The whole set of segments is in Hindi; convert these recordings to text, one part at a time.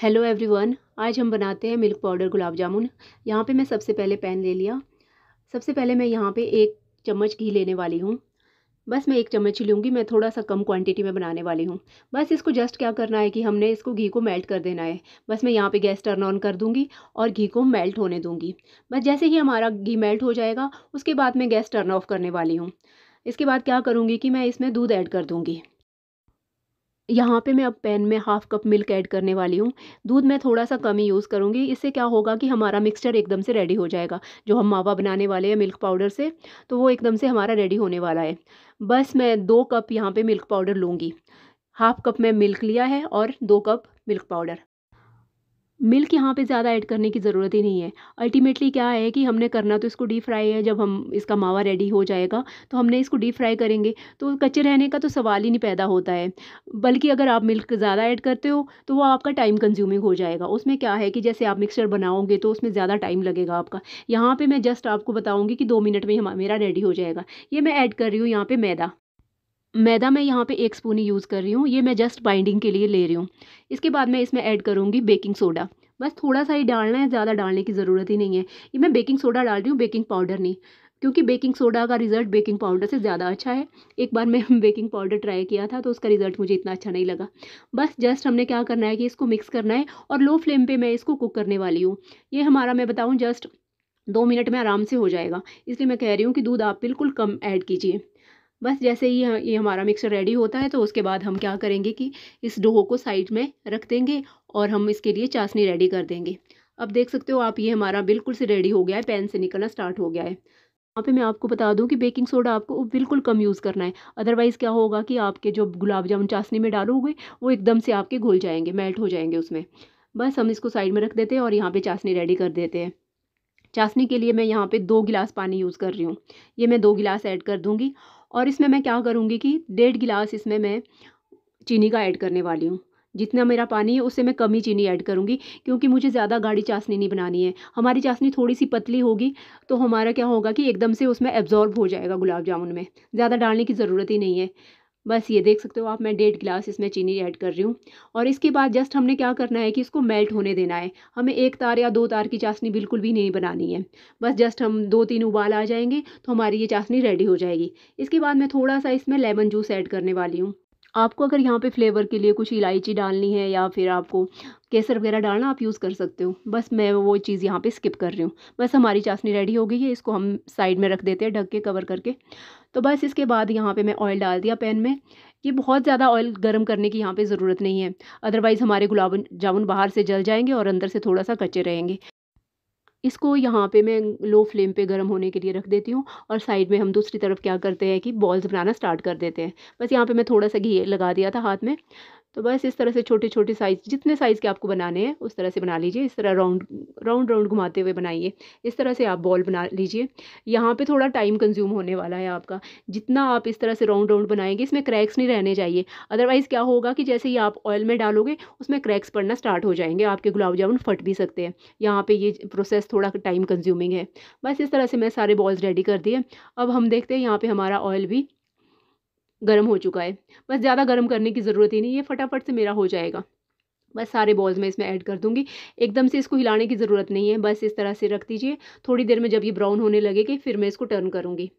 हेलो एवरीवन आज हम बनाते हैं मिल्क पाउडर गुलाब जामुन यहाँ पे मैं सबसे पहले पैन ले लिया सबसे पहले मैं यहाँ पे एक चम्मच घी लेने वाली हूँ बस मैं एक चम्मच ही लूँगी मैं थोड़ा सा कम क्वांटिटी में बनाने वाली हूँ बस इसको जस्ट क्या करना है कि हमने इसको घी को मेल्ट कर देना है बस मैं यहाँ पे गैस टर्न ऑन कर दूँगी और घी को मेल्ट होने दूँगी बस जैसे ही हमारा घी मेल्ट हो जाएगा उसके बाद मैं गैस टर्न ऑफ करने वाली हूँ इसके बाद क्या करूँगी कि मैं इसमें दूध ऐड कर दूँगी यहाँ पे मैं अब पैन में हाफ़ कप मिल्क ऐड करने वाली हूँ दूध मैं थोड़ा सा कम ही यूज़ करूँगी इससे क्या होगा कि हमारा मिक्सचर एकदम से रेडी हो जाएगा जो हम मावा बनाने वाले हैं मिल्क पाउडर से तो वो एकदम से हमारा रेडी होने वाला है बस मैं दो कप यहाँ पर मिल्क पाउडर लूँगी हाफ़ कप मैं मिल्क लिया है और दो कप मिल्क पाउडर मिल्क यहाँ पे ज़्यादा ऐड करने की ज़रूरत ही नहीं है अल्टीमेटली क्या है कि हमने करना तो इसको डीप फ्राई है जब हम इसका मावा रेडी हो जाएगा तो हमने इसको डीप फ्राई करेंगे तो कच्चे रहने का तो सवाल ही नहीं पैदा होता है बल्कि अगर आप मिल्क ज़्यादा ऐड करते हो तो वो आपका टाइम कंज्यूमिंग हो जाएगा उसमें क्या है कि जैसे आप मिक्सचर बनाओगे तो उसमें ज़्यादा टाइम लगेगा आपका यहाँ पर मैं जस्ट आपको बताऊँगी कि दो मिनट में मेरा रेडी हो जाएगा ये मैं ऐड कर रही हूँ यहाँ पर मैदा मैदा मैं यहाँ पे एक स्पून ही यूज़ कर रही हूँ ये मैं जस्ट बाइंडिंग के लिए ले रही हूँ इसके बाद मैं इसमें ऐड करूँगी बेकिंग सोडा बस थोड़ा सा ही डालना है ज़्यादा डालने की ज़रूरत ही नहीं है ये मैं बेकिंग सोडा डाल रही हूँ बेकिंग पाउडर नहीं क्योंकि बेकिंग सोडा का रिज़ल्ट बेकिंग पाउडर से ज़्यादा अच्छा है एक बार मैं बेकिंग पाउडर ट्राई किया था तो उसका रिज़ल्ट मुझे इतना अच्छा नहीं लगा बस जस्ट हमने क्या करना है कि इसको मिक्स करना है और लो फ्लेम पे मैं इसको कुक करने वाली हूँ ये हमारा मैं बताऊँ जस्ट दो मिनट में आराम से हो जाएगा इसलिए मैं कह रही हूँ कि दूध आप बिल्कुल कम ऐड कीजिए बस जैसे ही ये हमारा मिक्सर रेडी होता है तो उसके बाद हम क्या करेंगे कि इस डोहो को साइड में रख देंगे और हम इसके लिए चाशनी रेडी कर देंगे अब देख सकते हो आप ये हमारा बिल्कुल से रेडी हो गया है पैन से निकलना स्टार्ट हो गया है वहाँ पे मैं आपको बता दूं कि बेकिंग सोडा आपको बिल्कुल कम यूज़ करना है अदरवाइज़ क्या होगा कि आपके जो गुलाब जामुन चाशनी में डालोगे वो एकदम से आपके घुल जाएंगे मेल्ट हो जाएंगे उसमें बस हम इसको साइड में रख देते हैं और यहाँ पे चाशनी रेडी कर देते हैं चाशनी के लिए मैं यहाँ पर दो गिलास पानी यूज़ कर रही हूँ ये मैं दो गिलास ऐड कर दूँगी और इसमें मैं क्या करूँगी कि डेढ़ गिलास इसमें मैं चीनी का ऐड करने वाली हूँ जितना मेरा पानी है उससे मैं कम ही चीनी ऐड करूँगी क्योंकि मुझे ज़्यादा गाढ़ी चाशनी नहीं बनानी है हमारी चाशनी थोड़ी सी पतली होगी तो हमारा क्या होगा कि एकदम से उसमें एब्ज़ॉर्ब हो जाएगा गुलाब जामुन में ज़्यादा डालने की ज़रूरत ही नहीं है बस ये देख सकते हो आप मैं डेढ़ गिलास इसमें चीनी ऐड कर रही हूँ और इसके बाद जस्ट हमने क्या करना है कि इसको मेल्ट होने देना है हमें एक तार या दो तार की चाशनी बिल्कुल भी नहीं बनानी है बस जस्ट हम दो तीन उबाल आ जाएंगे तो हमारी ये चाशनी रेडी हो जाएगी इसके बाद मैं थोड़ा सा इसमें लेमन जूस ऐड करने वाली हूँ आपको अगर यहाँ पे फ्लेवर के लिए कुछ इलायची डालनी है या फिर आपको केसर वगैरह डालना आप यूज़ कर सकते हो बस मैं वो चीज़ यहाँ पे स्किप कर रही हूँ बस हमारी चाशनी रेडी हो गई है इसको हम साइड में रख देते हैं ढक के कवर करके तो बस इसके बाद यहाँ पे मैं ऑयल डाल दिया पैन में ये बहुत ज़्यादा ऑयल गर्म करने की यहाँ पर ज़रूरत नहीं है अदरवाइज़ हमारे गुलाब जामुन बाहर से जल जाएंगे और अंदर से थोड़ा सा कच्चे रहेंगे इसको यहाँ पे मैं लो फ्लेम पे गर्म होने के लिए रख देती हूँ और साइड में हम दूसरी तरफ क्या करते हैं कि बॉल्स बनाना स्टार्ट कर देते हैं बस यहाँ पे मैं थोड़ा सा घी लगा दिया था हाथ में तो बस इस तरह से छोटे छोटे साइज़ जितने साइज़ के आपको बनाने हैं उस तरह से बना लीजिए इस तरह राउंड राउंड राउंड घुमाते हुए बनाइए इस तरह से आप बॉल बना लीजिए यहाँ पे थोड़ा टाइम कंज्यूम होने वाला है आपका जितना आप इस तरह से राउंड राउंड बनाएंगे इसमें क्रैक्स नहीं रहने चाहिए अदरवाइज़ क्या होगा कि जैसे ही आप ऑयल में डालोगे उसमें क्रैक्स पड़ना स्टार्ट हो जाएंगे आपके गुलाब जामुन फट भी सकते हैं यहाँ पर ये प्रोसेस थोड़ा टाइम कंज्यूमिंग है बस इस तरह से मैं सारे बॉल्स रेडी कर दिए अब हम देखते हैं यहाँ पर हमारा ऑयल भी गर्म हो चुका है बस ज़्यादा गर्म करने की ज़रूरत ही नहीं है फटाफट से मेरा हो जाएगा बस सारे बॉल्स मैं इसमें ऐड कर दूंगी एकदम से इसको हिलाने की ज़रूरत नहीं है बस इस तरह से रख दीजिए थोड़ी देर में जब ये ब्राउन होने लगेगी फिर मैं इसको टर्न करूँगी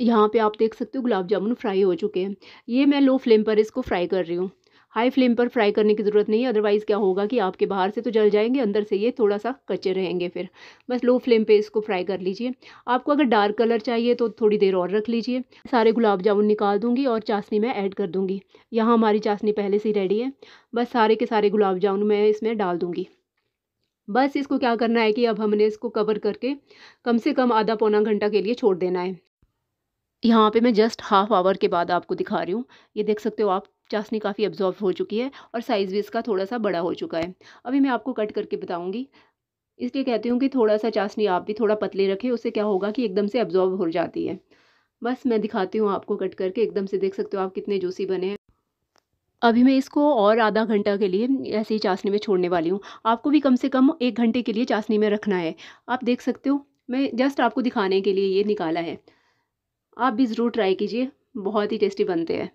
यहाँ पे आप देख सकते हो गुलाब जामुन फ्राई हो चुके हैं ये मैं लो फ्लेम पर इसको फ्राई कर रही हूँ हाई फ्लेम पर फ्राई करने की ज़रूरत नहीं है अदरवाइज़ क्या होगा कि आपके बाहर से तो जल जाएंगे अंदर से ये थोड़ा सा कच्चे रहेंगे फिर बस लो फ्लेम पे इसको फ्राई कर लीजिए आपको अगर डार्क कलर चाहिए तो थोड़ी देर और रख लीजिए सारे गुलाब जामुन निकाल दूँगी और चाशनी मैं ऐड कर दूँगी यहाँ हमारी चाशनी पहले से ही रेडी है बस सारे के सारे गुलाब जामुन मैं इसमें डाल दूँगी बस इसको क्या करना है कि अब हमने इसको कवर करके कम से कम आधा पौना घंटा के लिए छोड़ देना है यहाँ पे मैं जस्ट हाफ आवर के बाद आपको दिखा रही हूँ ये देख सकते हो आप चाशनी काफ़ी अब्जॉर्व हो चुकी है और साइज़ भी इसका थोड़ा सा बड़ा हो चुका है अभी मैं आपको कट करके बताऊँगी इसलिए कहती हूँ कि थोड़ा सा चाशनी आप भी थोड़ा पतले रखें उससे क्या होगा कि एकदम से अब्जॉर्व हो जाती है बस मैं दिखाती हूँ आपको कट करके एकदम से देख सकते हो आप कितने जूसी बने हैं अभी मैं इसको और आधा घंटा के लिए ऐसे ही चाशनी में छोड़ने वाली हूँ आपको भी कम से कम एक घंटे के लिए चाशनी में रखना है आप देख सकते हो मैं जस्ट आपको दिखाने के लिए ये निकाला है आप भी ज़रूर ट्राई कीजिए बहुत ही टेस्टी बनते हैं